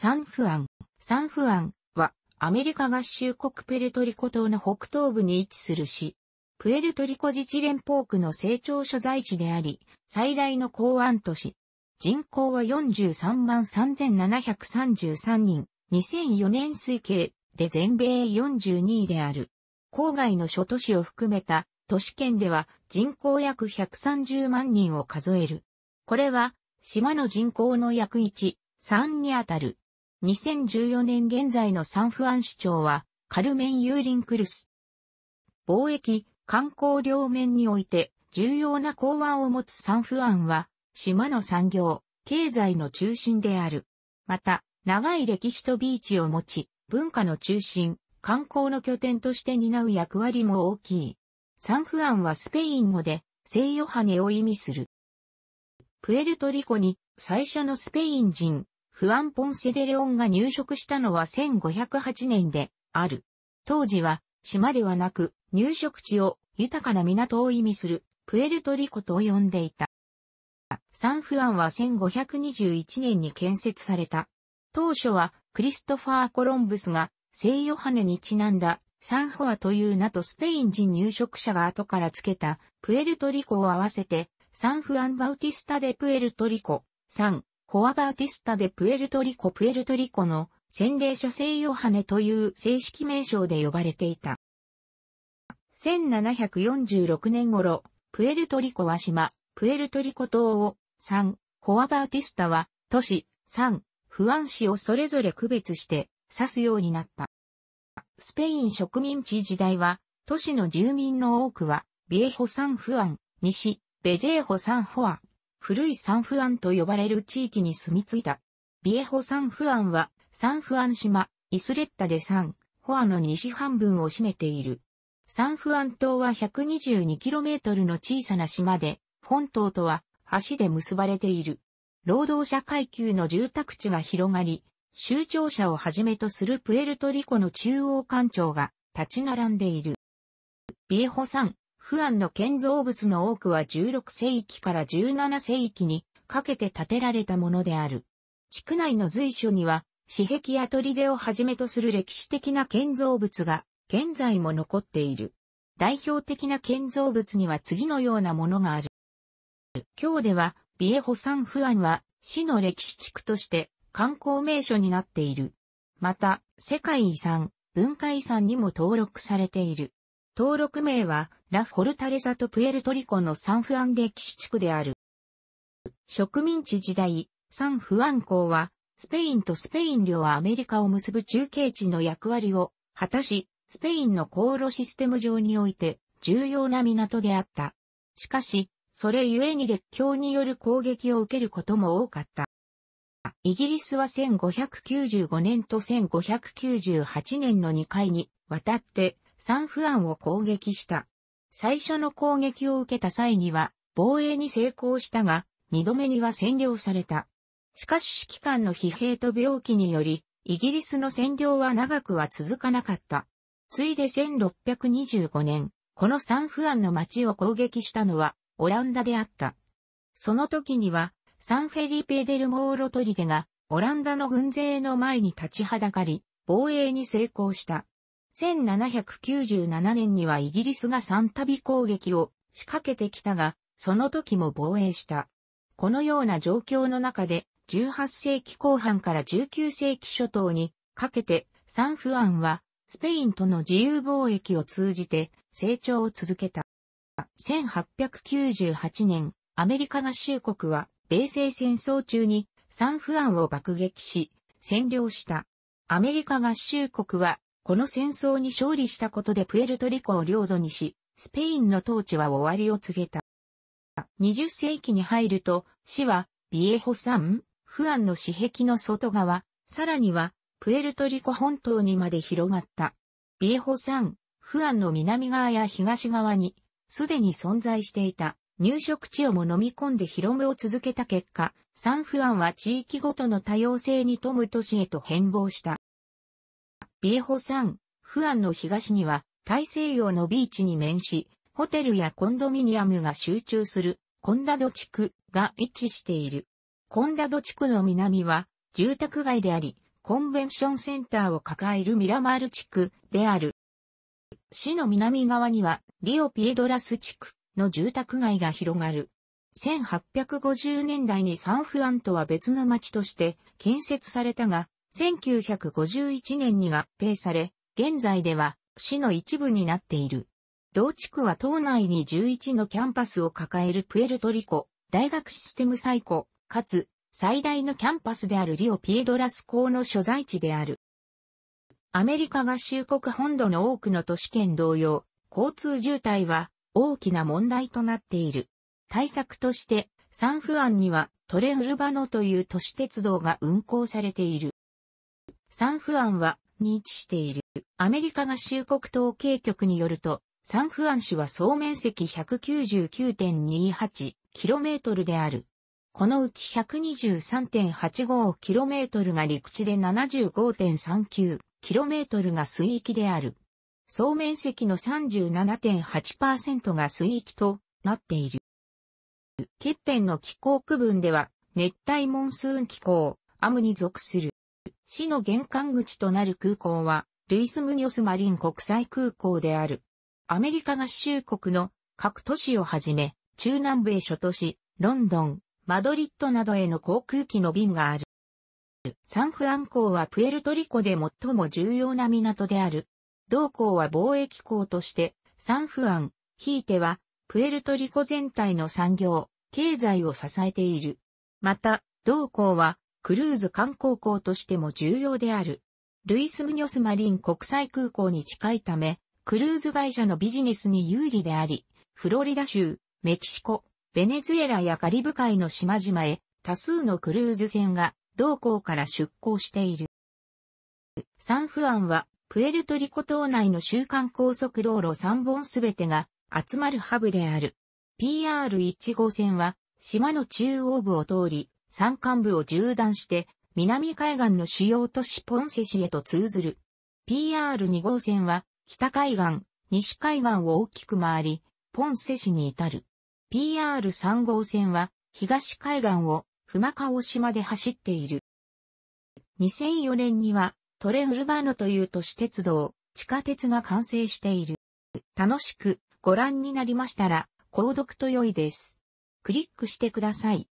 サンフアン。サンフアンはアメリカ合衆国ペルトリコ島の北東部に位置する市。プエルトリコ自治連邦区の成長所在地であり、最大の港湾都市。人口は43万3733人。2004年推計で全米42位である。郊外の諸都市を含めた都市圏では人口約130万人を数える。これは島の人口の約1、3にあたる。2014年現在のサンフアン市長は、カルメン・ユーリンクルス。貿易、観光両面において、重要な港湾を持つサンフアンは、島の産業、経済の中心である。また、長い歴史とビーチを持ち、文化の中心、観光の拠点として担う役割も大きい。サンフアンはスペイン語で、西ヨハネを意味する。プエルトリコに最初のスペイン人、フアン・ポンセデレオンが入植したのは1508年である。当時は島ではなく入植地を豊かな港を意味するプエルトリコと呼んでいた。サンフアンは1521年に建設された。当初はクリストファー・コロンブスが聖ヨハネにちなんだサンフアという名とスペイン人入植者が後から付けたプエルトリコを合わせてサンフアン・バウティスタ・デ・プエルトリコ、サン、ホアバーティスタでプエルトリコプエルトリコの洗礼書聖ヨハネという正式名称で呼ばれていた。1746年頃、プエルトリコは島、プエルトリコ島を3、ホアバーティスタは都市3、不安市をそれぞれ区別して指すようになった。スペイン植民地時代は、都市の住民の多くは、ビエホサンフアン、西、ベジェーホサンホア、古いサンフアンと呼ばれる地域に住み着いた。ビエホサンフアンは、サンフアン島、イスレッタでサン、ホアの西半分を占めている。サンフアン島は 122km の小さな島で、本島とは橋で結ばれている。労働者階級の住宅地が広がり、州庁舎をはじめとするプエルトリコの中央官庁が立ち並んでいる。ビエホサン、不安の建造物の多くは16世紀から17世紀にかけて建てられたものである。地区内の随所には、私壁や砦をはじめとする歴史的な建造物が現在も残っている。代表的な建造物には次のようなものがある。今日では、ビエホサンフアンは市の歴史地区として観光名所になっている。また、世界遺産、文化遺産にも登録されている。登録名は、ラ・フォルタレサとプエルトリコのサンフアン歴史地区である。植民地時代、サンフアン港は、スペインとスペイン領はアメリカを結ぶ中継地の役割を果たし、スペインの航路システム上において重要な港であった。しかし、それゆえに列強による攻撃を受けることも多かった。イギリスは1595年と1598年の2回にわたってサンフアンを攻撃した。最初の攻撃を受けた際には、防衛に成功したが、二度目には占領された。しかし指揮官の疲弊と病気により、イギリスの占領は長くは続かなかった。ついで1625年、このサンフアンの町を攻撃したのはオランダであった。その時には、サンフェリペ・デル・モーロ・トリデが、オランダの軍勢の前に立ちはだかり、防衛に成功した。1797年にはイギリスが三度攻撃を仕掛けてきたが、その時も防衛した。このような状況の中で、18世紀後半から19世紀初頭にかけて、サンフアンは、スペインとの自由貿易を通じて成長を続けた。1898年、アメリカ合衆国は、米西戦争中にサンフアンを爆撃し、占領した。アメリカ合衆国はこの戦争に勝利したことでプエルトリコを領土にし、スペインの統治は終わりを告げた。20世紀に入ると、市は、ビエホン、フアンの市壁の外側、さらには、プエルトリコ本島にまで広がった。ビエホン、フアンの南側や東側に、すでに存在していた、入植地をも飲み込んで広めを続けた結果、サンフアンは地域ごとの多様性に富む都市へと変貌した。ビエホサン、フアンの東には大西洋のビーチに面し、ホテルやコンドミニアムが集中するコンダド地区が位置している。コンダド地区の南は住宅街であり、コンベンションセンターを抱えるミラマール地区である。市の南側にはリオピエドラス地区の住宅街が広がる。1850年代にサンフアンとは別の町として建設されたが、1951年に合併され、現在では市の一部になっている。同地区は島内に11のキャンパスを抱えるプエルトリコ、大学システム最古、かつ最大のキャンパスであるリオ・ピエドラス校の所在地である。アメリカ合衆国本土の多くの都市圏同様、交通渋滞は大きな問題となっている。対策として、サンフアンにはトレウルバノという都市鉄道が運行されている。サンフアンは、に位置している。アメリカ合衆国統計局によると、サンフアン市は総面積 199.28km である。このうち 123.85km が陸地で 75.39km が水域である。総面積の37.8%が水域となっている。欠片の気候区分では、熱帯モンスーン気候、アムに属する。市の玄関口となる空港は、ルイス・ムニョス・マリン国際空港である。アメリカ合衆国の各都市をはじめ、中南米諸都市、ロンドン、マドリッドなどへの航空機の便がある。サンフアン港はプエルトリコで最も重要な港である。同港は貿易港として、サンフアン、ひいては、プエルトリコ全体の産業、経済を支えている。また、同港は、クルーズ観光港としても重要である。ルイス・ムニョスマリン国際空港に近いため、クルーズ会社のビジネスに有利であり、フロリダ州、メキシコ、ベネズエラやカリブ海の島々へ多数のクルーズ船が同港から出港している。サンフアンはプエルトリコ島内の週間高速道路3本すべてが集まるハブである。PR1 号線は島の中央部を通り山間部を縦断して、南海岸の主要都市ポンセ市へと通ずる。PR2 号線は、北海岸、西海岸を大きく回り、ポンセ市に至る。PR3 号線は、東海岸を、熊川島で走っている。2004年には、トレウルバーノという都市鉄道、地下鉄が完成している。楽しくご覧になりましたら、購読と良いです。クリックしてください。